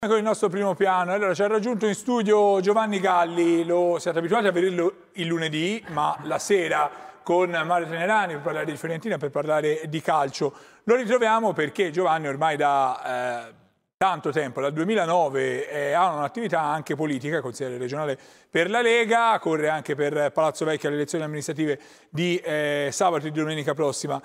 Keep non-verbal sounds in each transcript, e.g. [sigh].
Con ecco il nostro primo piano. Allora, ci ha raggiunto in studio Giovanni Galli, lo siete abituati a vederlo il lunedì, ma la sera con Mario Tenerani per parlare di Fiorentina, per parlare di calcio. Lo ritroviamo perché Giovanni ormai da eh, tanto tempo, dal 2009, eh, ha un'attività anche politica, consigliere regionale per la Lega, corre anche per Palazzo Vecchio alle elezioni amministrative di eh, sabato e domenica prossima.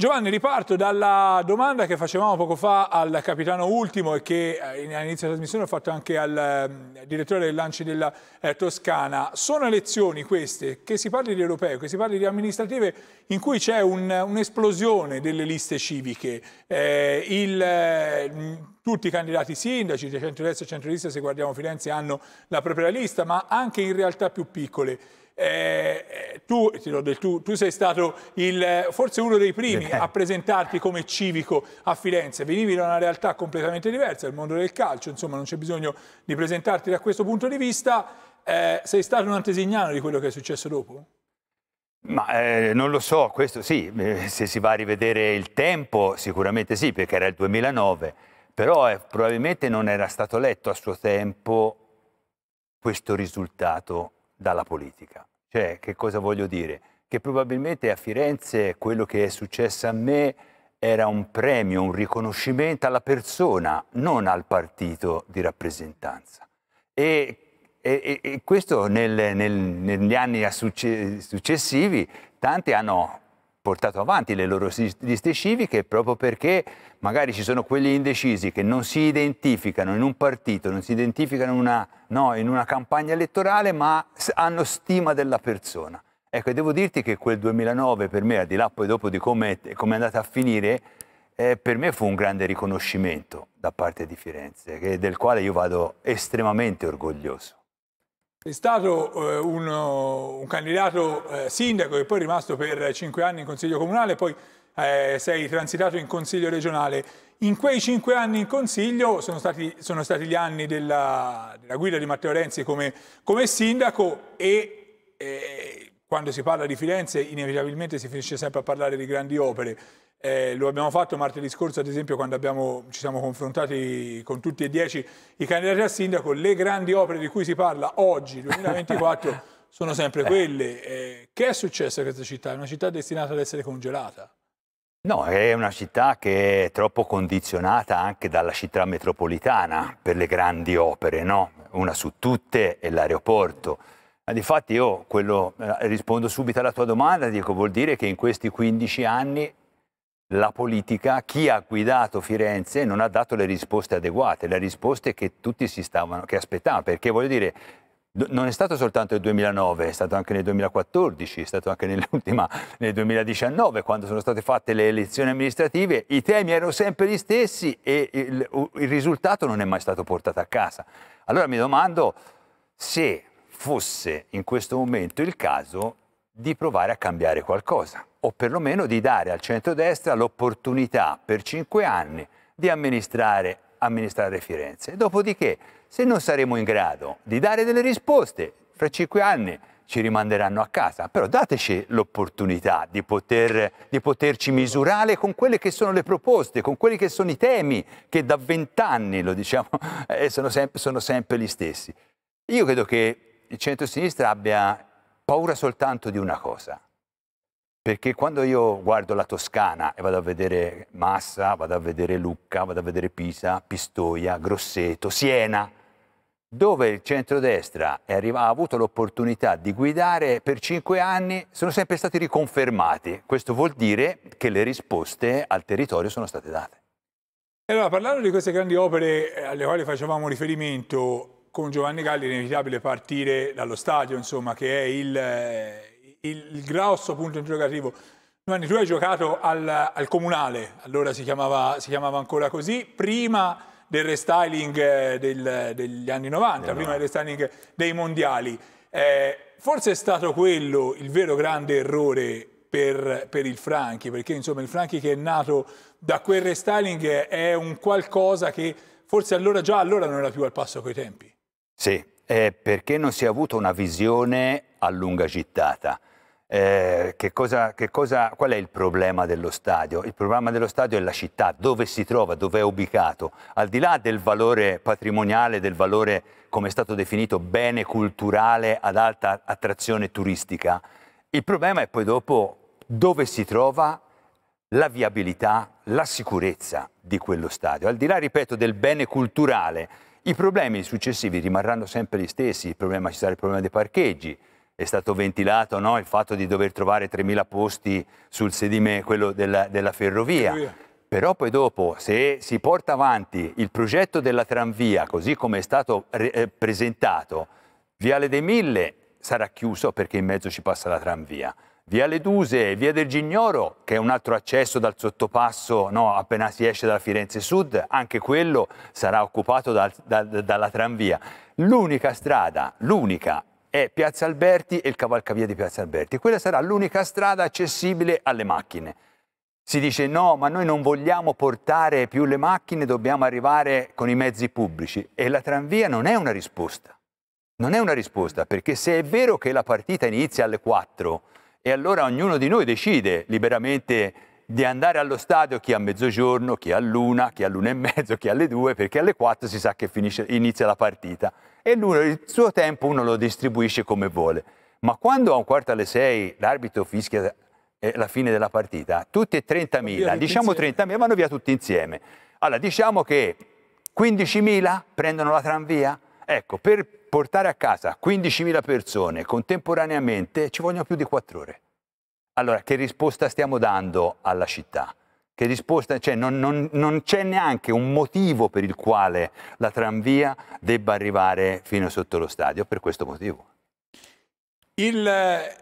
Giovanni, riparto dalla domanda che facevamo poco fa al capitano Ultimo e che eh, all'inizio della trasmissione ho fatto anche al ehm, direttore del lancio della eh, Toscana. Sono elezioni queste, che si parli di europeo, che si parli di amministrative, in cui c'è un'esplosione un delle liste civiche. Eh, il, eh, tutti i candidati sindaci, di cioè centrodestra e centro-lista, se guardiamo Firenze, hanno la propria lista, ma anche in realtà più piccole. Eh, eh, tu, del, tu, tu, sei stato il, forse uno dei primi eh. a presentarti come civico a Firenze, venivi da una realtà completamente diversa, il mondo del calcio, insomma non c'è bisogno di presentarti da questo punto di vista, eh, sei stato un antesignano di quello che è successo dopo? Ma eh, non lo so, questo sì, eh, se si va a rivedere il tempo sicuramente sì, perché era il 2009, però eh, probabilmente non era stato letto a suo tempo questo risultato dalla politica. Cioè, che cosa voglio dire? Che probabilmente a Firenze quello che è successo a me era un premio, un riconoscimento alla persona, non al partito di rappresentanza. E, e, e questo nel, nel, negli anni successivi tanti hanno portato avanti le loro liste civiche proprio perché magari ci sono quelli indecisi che non si identificano in un partito, non si identificano in una, no, in una campagna elettorale, ma hanno stima della persona. Ecco, devo dirti che quel 2009 per me, al di là poi dopo di come è, com è andata a finire, eh, per me fu un grande riconoscimento da parte di Firenze, che, del quale io vado estremamente orgoglioso. È stato eh, uno, un candidato eh, sindaco e poi è rimasto per cinque anni in consiglio comunale, poi eh, sei transitato in consiglio regionale. In quei cinque anni in consiglio sono stati, sono stati gli anni della, della, guida di Matteo Renzi come, come sindaco e eh, quando si parla di Firenze inevitabilmente si finisce sempre a parlare di grandi opere. Eh, lo abbiamo fatto martedì scorso, ad esempio, quando abbiamo, ci siamo confrontati con tutti e dieci i candidati a sindaco. Le grandi opere di cui si parla oggi, 2024, [laughs] sono sempre quelle. Eh, che è successo a questa città? È una città destinata ad essere congelata? No, è una città che è troppo condizionata anche dalla città metropolitana per le grandi opere, no? Una su tutte è l'aeroporto. Ma difatti io quello, eh, rispondo subito alla tua domanda, dico vuol dire che in questi 15 anni la politica, chi ha guidato Firenze non ha dato le risposte adeguate, le risposte che tutti si stavano, che aspettavano, perché voglio dire, non è stato soltanto nel 2009, è stato anche nel 2014, è stato anche nell'ultima, nel 2019, quando sono state fatte le elezioni amministrative, i temi erano sempre gli stessi e il, il risultato non è mai stato portato a casa. Allora mi domando se fosse in questo momento il caso di provare a cambiare qualcosa o perlomeno di dare al centrodestra l'opportunità per cinque anni di amministrare, amministrare Firenze. Dopodiché, se non saremo in grado di dare delle risposte, fra cinque anni ci rimanderanno a casa, però dateci l'opportunità di, poter, di, poterci misurare con quelle che sono le proposte, con quelli che sono i temi che da vent'anni, diciamo, [laughs] eh, sono, sempre, sono sempre gli stessi. Io credo che il centro-sinistra abbia paura soltanto di una cosa, perché quando io guardo la Toscana e vado a vedere Massa, vado a vedere Lucca, vado a vedere Pisa, Pistoia, Grosseto, Siena, dove il centrodestra ha avuto l'opportunità di guidare per cinque anni, sono sempre stati riconfermati. Questo vuol dire che le risposte al territorio sono state date. Eh, allora, parlando di queste grandi opere eh, alle quali facevamo riferimento, con Giovanni Galli è inevitabile partire dallo stadio, insomma, che è il eh, il grosso punto interrogativo. Giovanni, tu hai giocato al, al comunale, allora si chiamava, si chiamava, ancora così, prima del restyling eh, del, degli anni 90, del prima del restyling dei mondiali. Eh, forse è stato quello il vero grande errore per, per, il Franchi, perché insomma il Franchi che è nato da quel restyling è un qualcosa che forse allora già allora non era più al passo coi tempi. Sì, eh, perché non si è avuta una visione a lunga gittata eh, che cosa, che cosa, qual è il problema dello stadio? Il problema dello stadio è la città, dove si trova, dove è ubicato. Al di là del valore patrimoniale, del valore, come è stato definito, bene culturale ad alta attrazione turistica, il problema è poi dopo dove si trova la viabilità, la sicurezza di quello stadio. Al di là, ripeto, del bene culturale, i problemi successivi rimarranno sempre gli stessi, il problema, ci sarà il problema dei parcheggi, è stato ventilato no? il fatto di dover trovare 3.000 posti sul sedime, quello della, della ferrovia. ferrovia. Però poi dopo, se si porta avanti il progetto della tranvia, così come è stato eh, presentato, Viale dei Mille sarà chiuso perché in mezzo ci passa la tranvia. Viale Duse, e Via del Gignoro, che è un altro accesso dal sottopasso no, appena si esce da Firenze Sud, anche quello sarà occupato dal, dal, dalla tranvia. L'unica strada, l'unica è Piazza Alberti e il cavalcavia di Piazza Alberti. Quella sarà l'unica strada accessibile alle macchine. Si dice no, ma noi non vogliamo portare più le macchine, dobbiamo arrivare con i mezzi pubblici. E la tranvia non è una risposta. Non è una risposta, perché se è vero che la partita inizia alle 4 e allora ognuno di noi decide liberamente di andare allo stadio chi a mezzogiorno, chi all'una, chi all'una e mezzo, chi alle 2, perché alle 4 si sa che finisce, inizia la partita e il suo tempo uno lo distribuisce come vuole. Ma quando a un quarto alle sei l'arbitro fischia eh, la fine della partita, tutti e 30.000, diciamo 30.000, vanno via tutti insieme. Allora, diciamo che 15.000 prendono la tranvia? Ecco, per portare a casa 15.000 persone contemporaneamente ci vogliono più di 4 ore. Allora, che risposta stiamo dando alla città? che risposta, cioè non, non, non c'è neanche un motivo per il quale la tranvia debba arrivare fino sotto lo stadio, per questo motivo. Il,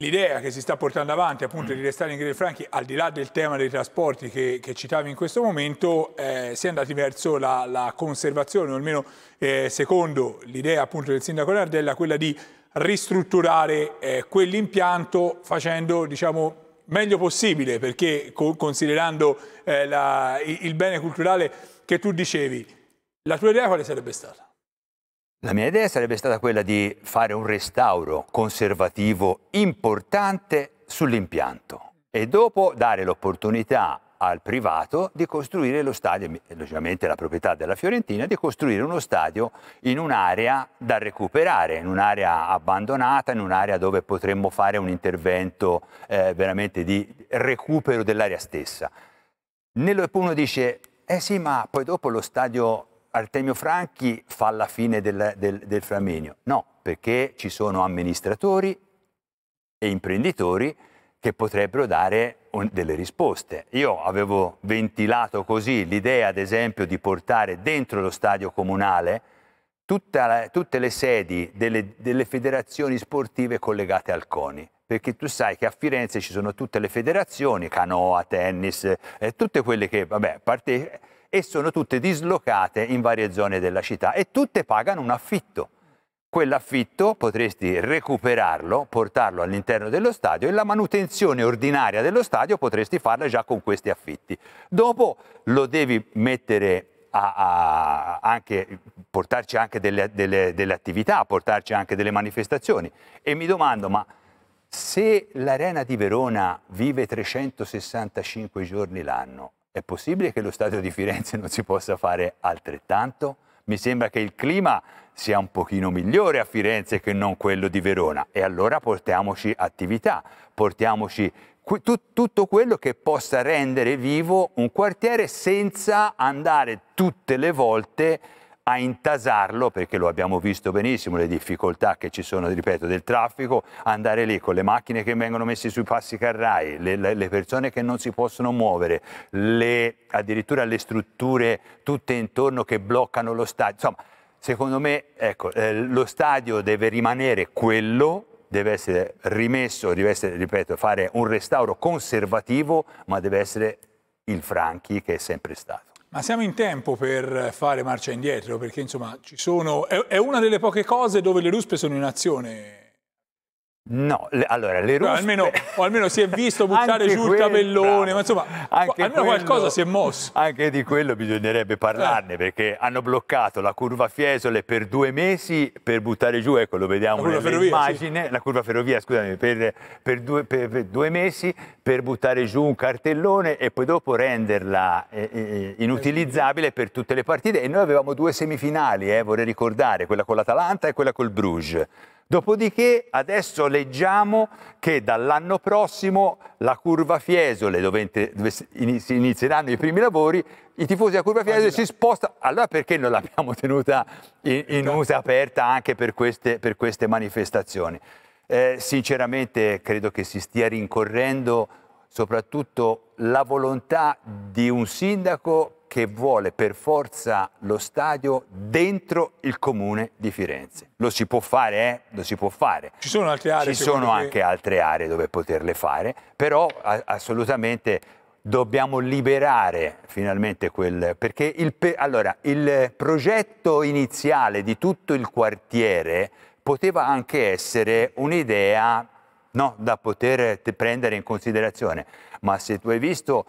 L'idea che si sta portando avanti appunto di mm. restare in Greve Franchi, al di là del tema dei trasporti che, che citavi in questo momento, eh, si è andati verso la, la conservazione, o almeno eh, secondo l'idea appunto del sindaco Nardella, quella di ristrutturare eh, quell'impianto facendo diciamo, meglio possibile, perché considerando eh, la, il bene culturale che tu dicevi, la tua idea quale sarebbe stata? La mia idea sarebbe stata quella di fare un restauro conservativo importante sull'impianto e dopo dare l'opportunità al privato di costruire lo stadio, logicamente la proprietà della Fiorentina, di costruire uno stadio in un'area da recuperare, in un'area abbandonata, in un'area dove potremmo fare un intervento eh, veramente di recupero dell'area stessa. Nello uno dice, eh sì, ma poi dopo lo stadio Artemio Franchi fa la fine del, del, del Flaminio. No, perché ci sono amministratori e imprenditori che potrebbero dare delle risposte. Io avevo ventilato così l'idea, ad esempio, di portare dentro lo stadio comunale la, tutte le sedi delle, delle, federazioni sportive collegate al CONI. Perché tu sai che a Firenze ci sono tutte le federazioni, canoa, tennis, eh, tutte quelle che, vabbè, parte, e sono tutte dislocate in varie zone della città e tutte pagano un affitto quell'affitto potresti recuperarlo, portarlo all'interno dello stadio e la manutenzione ordinaria dello stadio potresti farla già con questi affitti. Dopo lo devi mettere a, a anche, portarci anche delle, delle, delle attività, portarci anche delle manifestazioni. E mi domando, ma se l'Arena di Verona vive 365 giorni l'anno, è possibile che lo stadio di Firenze non si possa fare altrettanto? Mi sembra che il clima sia un pochino migliore a Firenze che non quello di Verona. E allora portiamoci attività, portiamoci tutto quello che possa rendere vivo un quartiere senza andare tutte le volte a intasarlo, perché lo abbiamo visto benissimo, le difficoltà che ci sono, ripeto, del traffico, andare lì con le macchine che vengono messe sui passi carrai, le, le persone che non si possono muovere, le, addirittura le strutture tutte intorno che bloccano lo stadio, insomma Secondo me ecco, eh, lo stadio deve rimanere quello, deve essere rimesso, deve essere, ripeto, fare un restauro conservativo, ma deve essere il Franchi che è sempre stato. Ma siamo in tempo per fare marcia indietro, perché insomma ci sono... è, è una delle poche cose dove le ruspe sono in azione, No, le, allora le ruspe... No, almeno, almeno, si è visto [laughs] buttare giù il capellone, ma insomma anche almeno quello, qualcosa si è mosso. Anche di quello bisognerebbe parlarne, eh. perché hanno bloccato la curva Fiesole per due mesi per buttare giù, ecco lo vediamo nell'immagine, sì. la curva ferrovia, scusami, per, per, due, per, per, due, mesi per buttare giù un cartellone e poi dopo renderla eh, eh, eh inutilizzabile per tutte le partite. E noi avevamo due semifinali, eh, vorrei ricordare, quella con l'Atalanta e quella col Bruges Dopodiché adesso leggiamo che dall'anno prossimo la curva Fiesole, dove, si inizieranno i primi lavori, i tifosi della curva Fiesole si spostano. Allora perché non l'abbiamo tenuta in, in esatto. usa aperta anche per queste, per queste manifestazioni? Eh, sinceramente credo che si stia rincorrendo soprattutto la volontà di un sindaco che vuole per forza lo stadio dentro il comune di Firenze. Lo si può fare, eh? Lo si può fare. Ci sono altre aree? Ci sono anche che... altre aree dove poterle fare, però assolutamente dobbiamo liberare finalmente quel... perché il, allora, il progetto iniziale di tutto il quartiere poteva anche essere un'idea no, da poter prendere in considerazione, ma se tu hai visto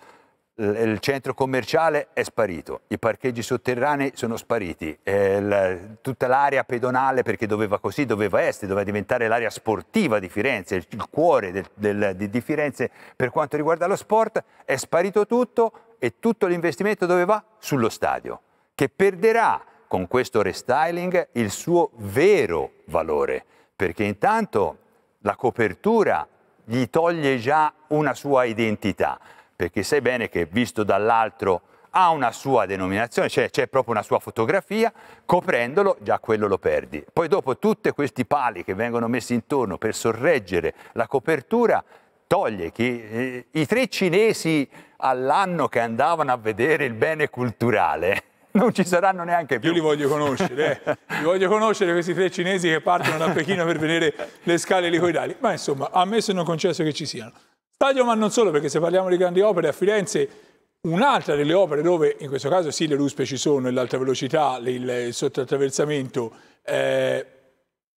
il centro commerciale è sparito, i parcheggi sotterranei sono spariti, il, eh, tutta l'area pedonale, perché doveva così, doveva essere, doveva diventare l'area sportiva di Firenze, il, il cuore del, del, di, di Firenze per quanto riguarda lo sport, è sparito tutto e tutto l'investimento dove va? Sullo stadio, che perderà con questo restyling il suo vero valore, perché intanto la copertura gli toglie già una sua identità perché sai bene che visto dall'altro ha una sua denominazione, cioè c'è proprio una sua fotografia, coprendolo già quello lo perdi. Poi dopo tutti questi pali che vengono messi intorno per sorreggere la copertura, toglie che eh, i tre cinesi all'anno che andavano a vedere il bene culturale [laughs] non ci saranno neanche più. Io li voglio conoscere, eh. [laughs] li voglio conoscere questi tre cinesi che partono da Pechino per vedere le scale elicoidali, ma insomma, ammesso e non concesso che ci siano. Stadio ma non solo, perché se parliamo di grandi opere, a Firenze un'altra delle opere dove in questo caso sì le ruspe ci sono e l'alta velocità, il, il sottoattraversamento, eh,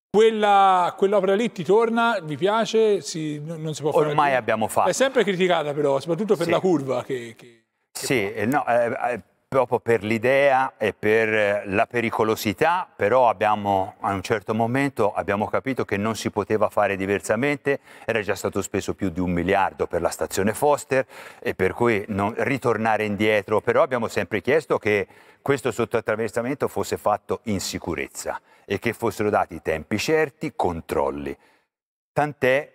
quell'opera lì ti torna, vi piace, si, non si può fare. Ormai più. abbiamo fatto. È sempre criticata però, soprattutto per sì. la curva che... che, che sì, no, eh, eh proprio per l'idea e per eh, la pericolosità, però abbiamo, a un certo momento abbiamo capito che non si poteva fare diversamente, era già stato speso più di un miliardo per la stazione Foster e per cui non, ritornare indietro, però abbiamo sempre chiesto che questo sottoattraversamento fosse fatto in sicurezza e che fossero dati tempi certi, controlli. Tant'è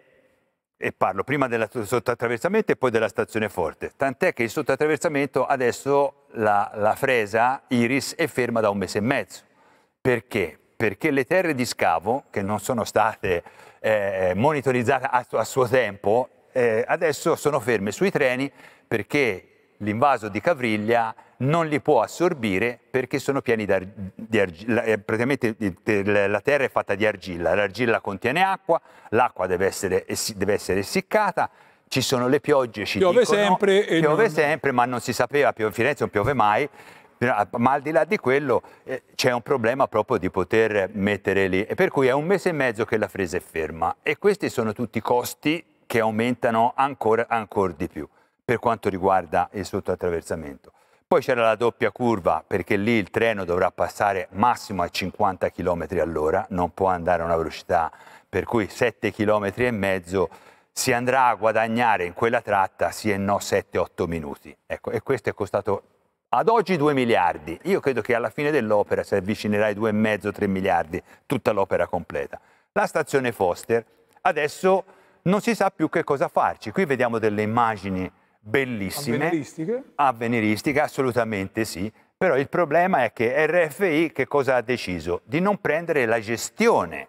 e parlo prima del sottoattraversamento e poi della stazione forte, tant'è che il sottoattraversamento adesso la, la fresa Iris è ferma da un mese e mezzo. Perché? Perché le terre di scavo, che non sono state eh, monitorizzate a, a, suo tempo, eh, adesso sono ferme sui treni perché l'invaso di Cavriglia non li può assorbire perché sono pieni di argilla, eh, praticamente eh, la terra è fatta di argilla, l'argilla contiene acqua, l'acqua deve essere, deve essere essiccata, ci sono le piogge, ci piove dicono, sempre, piove non... sempre, ma non si sapeva, a Firenze non piove mai, ma al di là di quello eh, c'è un problema proprio di poter mettere lì, e per cui è un mese e mezzo che la fresa è ferma e questi sono tutti costi che aumentano ancora, ancora di più per quanto riguarda il sottoattraversamento. Poi c'era la doppia curva perché lì il treno dovrà passare massimo a 50 km all'ora, non può andare a una velocità per cui 7 km e mezzo si andrà a guadagnare in quella tratta sì e no 7-8 minuti. Ecco, e questo è costato ad oggi 2 miliardi. Io credo che alla fine dell'opera si avvicinerà ai 2,5-3 miliardi, tutta l'opera completa. La stazione Foster adesso non si sa più che cosa farci. Qui vediamo delle immagini bellissime. Avveniristiche? Avveniristiche, assolutamente sì. Però il problema è che RFI che cosa ha deciso? Di non prendere la gestione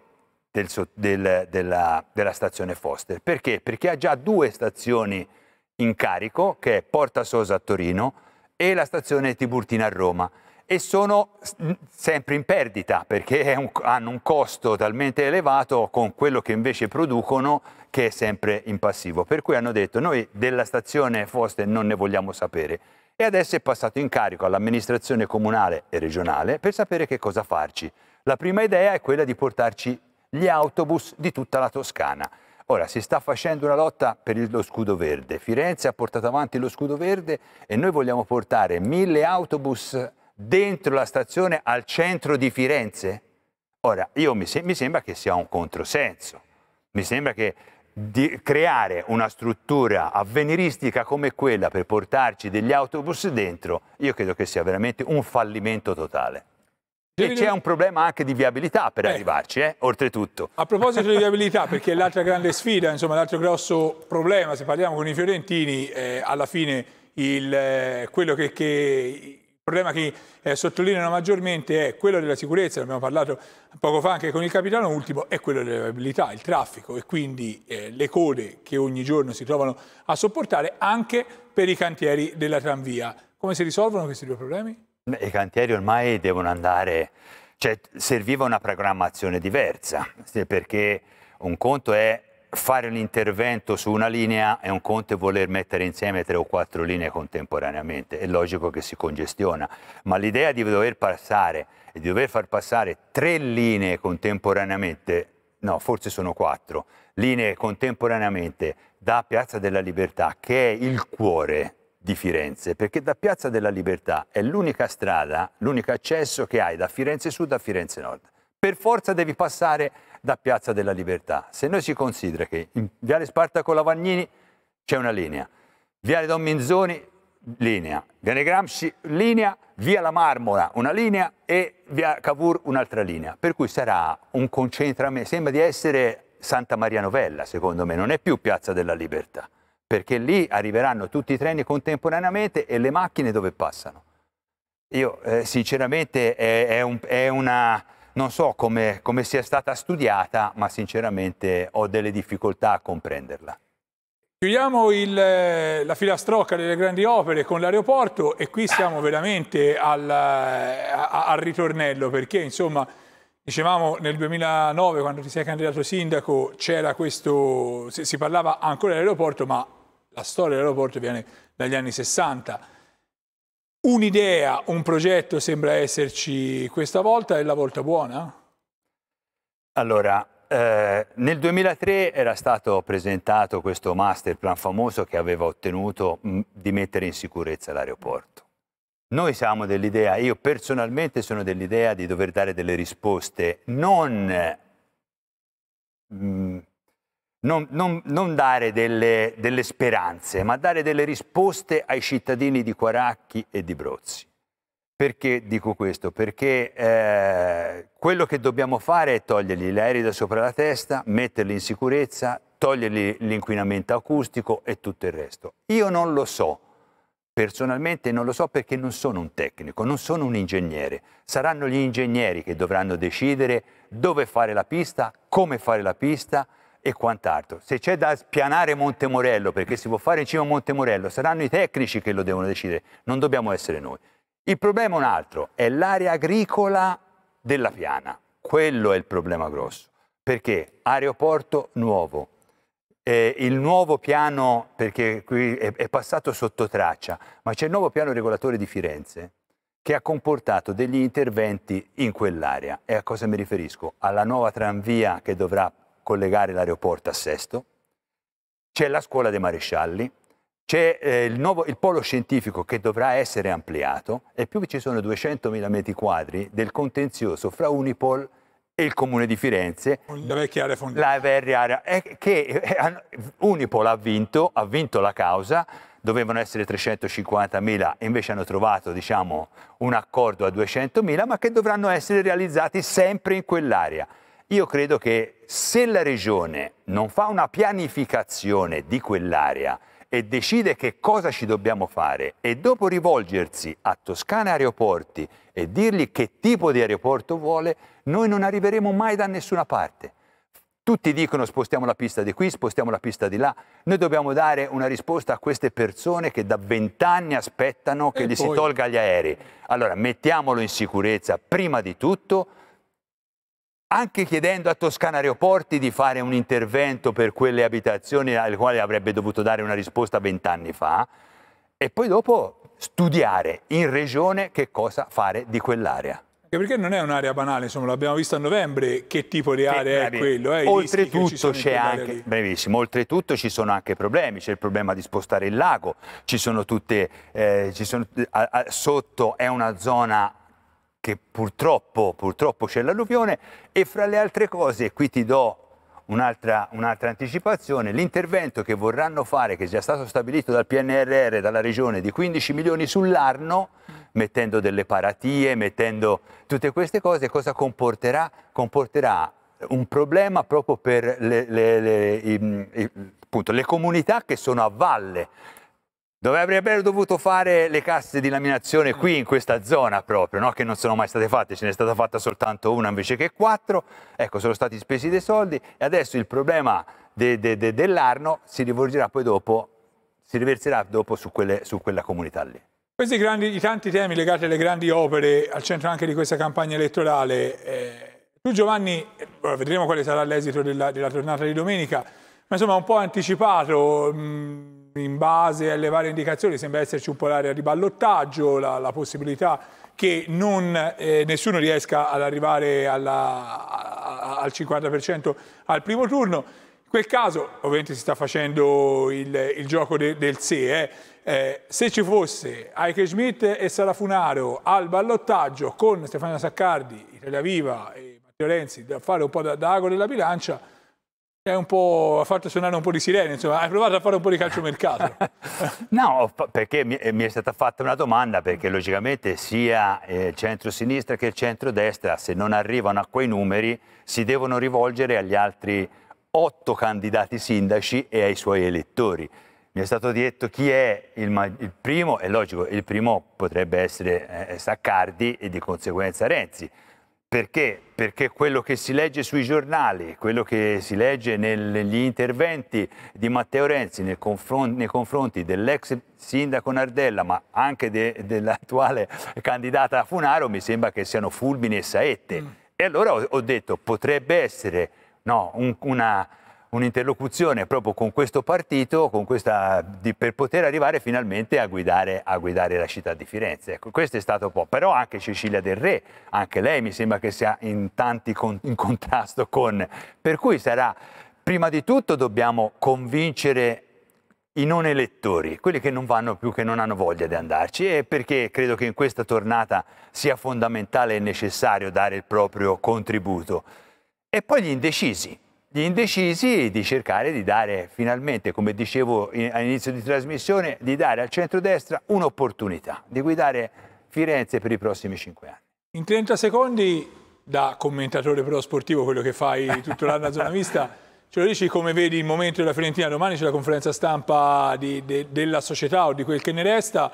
del, del, della, della, stazione Foster. Perché? Perché ha già due stazioni in carico, che è Porta Sosa a Torino e la stazione Tiburtina a Roma e sono sempre in perdita perché un, hanno un costo talmente elevato con quello che invece producono che è sempre in passivo. Per cui hanno detto noi della stazione Foste non ne vogliamo sapere e adesso è passato in carico all'amministrazione comunale e regionale per sapere che cosa farci. La prima idea è quella di portarci gli autobus di tutta la Toscana. Ora si sta facendo una lotta per lo scudo verde. Firenze ha portato avanti lo scudo verde e noi vogliamo portare mille autobus dentro la stazione al centro di Firenze? Ora, mi, se mi, sembra che sia un controsenso, mi sembra che creare una struttura avveniristica come quella per portarci degli autobus dentro, io credo che sia veramente un fallimento totale. E c'è un problema anche di viabilità per Beh, arrivarci, eh? oltretutto. A proposito di viabilità, perché l'altra grande sfida, insomma l'altro grosso problema, se parliamo con i fiorentini, eh, alla fine il, eh, quello che, che il problema che eh, sottolineano maggiormente è quello della sicurezza, ne abbiamo parlato poco fa anche con il capitano ultimo, è quello della viabilità, il traffico e quindi eh, le code che ogni giorno si trovano a sopportare anche per i cantieri della tranvia. Come si risolvono questi due problemi? Beh, I cantieri ormai devono andare, cioè serviva una programmazione diversa, perché un conto è fare un intervento su una linea è un conto e voler mettere insieme tre o quattro linee contemporaneamente, è logico che si congestiona, ma l'idea di dover passare e di dover far passare tre linee contemporaneamente, no, forse sono quattro, linee contemporaneamente da Piazza della Libertà, che è il cuore di Firenze, perché da Piazza della Libertà è l'unica strada, l'unico accesso che hai da Firenze Sud a Firenze Nord. Per forza devi passare da Piazza della Libertà. Se noi si considera che in Viale Spartaco Lavagnini c'è una linea, Viale Don Minzoni linea, Viale Gramsci linea, Via la Marmora una linea e Via Cavour un'altra linea. Per cui sarà un concentramento, sembra di essere Santa Maria Novella, secondo me, non è più Piazza della Libertà, perché lì arriveranno tutti i treni contemporaneamente e le macchine dove passano. Io eh, sinceramente è, è, un, è una non so come, come sia stata studiata, ma sinceramente ho delle difficoltà a comprenderla. Chiudiamo il, eh, la filastrocca delle grandi opere con l'aeroporto e qui siamo veramente al, eh, a, al, ritornello perché insomma dicevamo nel 2009 quando ti sei candidato sindaco c'era questo, si, si parlava ancora dell'aeroporto ma la storia dell'aeroporto viene dagli anni 60 Un'idea, un progetto sembra esserci questa volta, è la volta buona? Allora, eh, nel 2003 era stato presentato questo master plan famoso che aveva ottenuto mm, di mettere in sicurezza l'aeroporto. Noi siamo dell'idea, io personalmente sono dell'idea di dover dare delle risposte non mh, mm, non, non, non dare delle, delle speranze, ma dare delle risposte ai cittadini di Quaracchi e di Brozzi. Perché dico questo? Perché eh, quello che dobbiamo fare è togliergli l'aereo da sopra la testa, metterli in sicurezza, togliergli l'inquinamento acustico e tutto il resto. Io non lo so, personalmente non lo so perché non sono un tecnico, non sono un ingegnere. Saranno gli ingegneri che dovranno decidere dove fare la pista, come fare la pista, e quant'altro. Se c'è da spianare Monte Morello, perché si può fare in cima a Monte Morello, saranno i tecnici che lo devono decidere, non dobbiamo essere noi. Il problema è un altro, è l'area agricola della piana. Quello è il problema grosso, perché aeroporto nuovo, eh, il nuovo piano, perché qui è, è passato sotto traccia, ma c'è il nuovo piano regolatore di Firenze che ha comportato degli interventi in quell'area. E a cosa mi riferisco? Alla nuova tranvia che dovrà collegare l'aeroporto a Sesto, c'è la scuola dei marescialli, c'è eh, il, nuovo, il polo scientifico che dovrà essere ampliato e più ci sono 200.000 metri quadri del contenzioso fra Unipol e il comune di Firenze, la vecchia area fondata. La vecchia area, eh, che eh, Unipol ha vinto, ha vinto la causa, dovevano essere 350.000 invece hanno trovato diciamo, un accordo a 200.000, ma che dovranno essere realizzati sempre in quell'area. Io credo che se la regione non fa una pianificazione di quell'area e decide che cosa ci dobbiamo fare e dopo rivolgersi a Toscana Aeroporti e dirgli che tipo di aeroporto vuole, noi non arriveremo mai da nessuna parte. Tutti dicono spostiamo la pista di qui, spostiamo la pista di là. Noi dobbiamo dare una risposta a queste persone che da vent'anni aspettano che e gli poi... si tolga gli aerei. Allora mettiamolo in sicurezza prima di tutto anche chiedendo a Toscana Aeroporti di fare un intervento per quelle abitazioni alle quali avrebbe dovuto dare una risposta vent'anni fa, e poi dopo studiare in regione che cosa fare di quell'area. perché non è un'area banale, insomma, l'abbiamo visto a novembre che tipo di area eh, è quello. Eh, oltretutto c'è anche, brevissimo, oltretutto ci sono anche problemi, c'è il problema di spostare il lago, ci sono tutte, eh, ci sono, a, a, sotto è una zona che purtroppo, purtroppo c'è l'alluvione e fra le altre cose, qui ti do un'altra, un anticipazione, l'intervento che vorranno fare, che è già stato stabilito dal PNRR, dalla Regione, di 15 milioni sull'anno, mettendo delle paratie, mettendo tutte queste cose, cosa comporterà? Comporterà un problema proprio per le, le, le, i, i, appunto, le comunità che sono a valle dove avrebbero dovuto fare le casse di laminazione qui in questa zona proprio, no? che non sono mai state fatte, ce n'è stata fatta soltanto una invece che quattro, ecco sono stati spesi dei soldi e adesso il problema de, de, de, dell'Arno si rivolgerà poi dopo, si riverserà dopo su, quelle, su quella comunità lì. Questi grandi, i tanti temi legati alle grandi opere, al centro anche di questa campagna elettorale, eh, tu Giovanni, eh, vedremo quale sarà l'esito della, della, tornata di domenica, ma insomma un po' anticipato... Mh, mm, in base alle varie indicazioni sembra esserci un po' l'area di ballottaggio, la, la possibilità che non, eh, nessuno riesca ad arrivare alla, a, al 50% al primo turno. In quel caso ovviamente si sta facendo il, il gioco de, del sé. Eh. Eh, se ci fosse Heike Schmidt e Salafunaro al ballottaggio con Stefania Saccardi, Italia Viva e Matteo Renzi da fare un po' da, da ago della bilancia, ha fatto suonare un po' di sirene, insomma, hai provato a fare un po' di calciomercato. [laughs] no, perché mi, mi, è stata fatta una domanda, perché logicamente sia eh, il centro-sinistra che il centro-destra, se non arrivano a quei numeri, si devono rivolgere agli altri otto candidati sindaci e ai suoi elettori. Mi è stato detto chi è il, il primo, è logico, il primo potrebbe essere eh, Saccardi e di conseguenza Renzi perché? Perché quello che si legge sui giornali, quello che si legge negli interventi di Matteo Renzi confron nei confronti dell'ex sindaco Nardella, ma anche de dell'attuale candidata Funaro, mi sembra che siano fulmini e saette. Mm. E allora ho, ho detto, potrebbe essere no, un, una, un'interlocuzione proprio con questo partito con questa, di, per poter arrivare finalmente a guidare, a guidare, la città di Firenze. Ecco, questo è stato un po'. Però anche Cecilia del Re, anche lei mi sembra che sia in tanti con, in contrasto con... Per cui sarà, prima di tutto dobbiamo convincere i non elettori, quelli che non vanno più, che non hanno voglia di andarci e perché credo che in questa tornata sia fondamentale e necessario dare il proprio contributo. E poi gli indecisi, gli indecisi di cercare di dare finalmente, come dicevo all'inizio di trasmissione, di dare al centrodestra un'opportunità di guidare Firenze per i prossimi cinque anni. In 30 secondi, da commentatore però sportivo, quello che fai tutto l'anno a zona vista, ce lo dici come vedi il momento della Fiorentina domani, c'è la conferenza stampa di, de, della società o di quel che ne resta,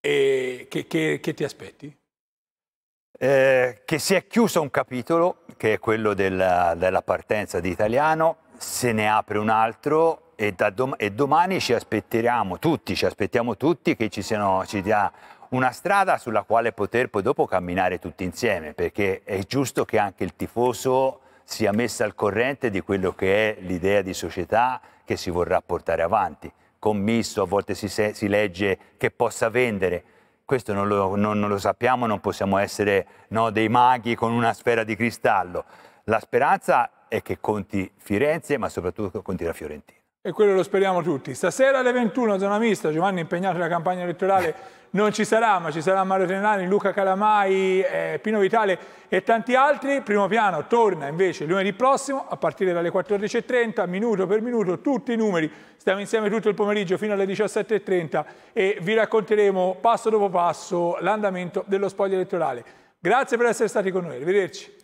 e che, che, che ti aspetti? eh, che si è chiuso un capitolo, che è quello della, della partenza di Italiano, se ne apre un altro e, dom e, domani ci aspettiamo tutti, ci aspettiamo tutti che ci, siano, ci dia una strada sulla quale poter poi dopo camminare tutti insieme, perché è giusto che anche il tifoso sia messo al corrente di quello che è l'idea di società che si vorrà portare avanti. Commisso, a volte si, si legge che possa vendere, questo non lo, non, non lo sappiamo, non possiamo essere no, dei maghi con una sfera di cristallo. La speranza è che conti Firenze, ma soprattutto conti la Fiorentina. E quello lo speriamo tutti. Stasera alle 21, zona mista, Giovanni impegnato nella campagna elettorale [laughs] non ci sarà, ma ci sarà Mario Trenani, Luca Calamai, eh, Pino Vitale e tanti altri. Primo piano torna invece lunedì prossimo a partire dalle 14.30, minuto per minuto, tutti i numeri. Stiamo insieme tutto il pomeriggio fino alle 17.30 e vi racconteremo passo dopo passo l'andamento dello spoglio elettorale. Grazie per essere stati con noi, arrivederci.